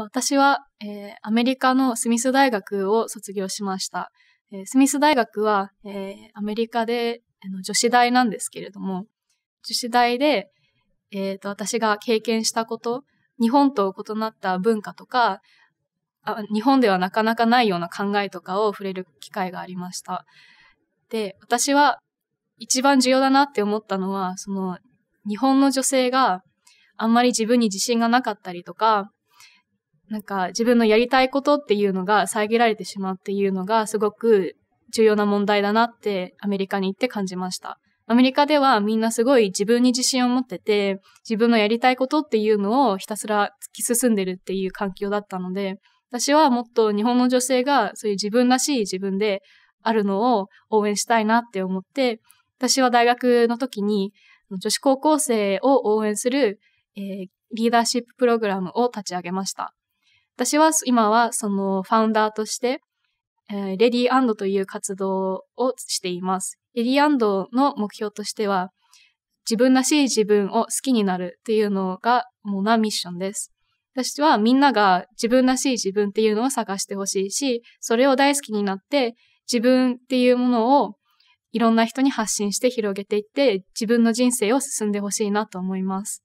私は、えー、アメリカのスミス大学を卒業しました。えー、スミス大学は、えー、アメリカで女子大なんですけれども、女子大で、えーと私が経験したこと、日本と異なった文化とかあ、日本ではなかなかないような考えとかを触れる機会がありました。で、私は一番重要だなって思ったのは、その日本の女性があんまり自分に自信がなかったりとか、なんか自分のやりたいことっていうのが遮られてしまうっていうのがすごく重要な問題だなってアメリカに行って感じました。アメリカではみんなすごい自分に自信を持ってて、自分のやりたいことっていうのをひたすら突き進んでるっていう環境だったので、私はもっと日本の女性がそういう自分らしい自分であるのを応援したいなって思って、私は大学の時に女子高校生を応援する、えー、リーダーシッププログラムを立ち上げました。私は今はそのファウンダーとして、えー、レディーという活動をしています。レディーの目標としては、自分らしい自分を好きになるっていうのが主なミッションです。私はみんなが自分らしい自分っていうのを探してほしいし、それを大好きになって自分っていうものをいろんな人に発信して広げていって自分の人生を進んでほしいなと思います。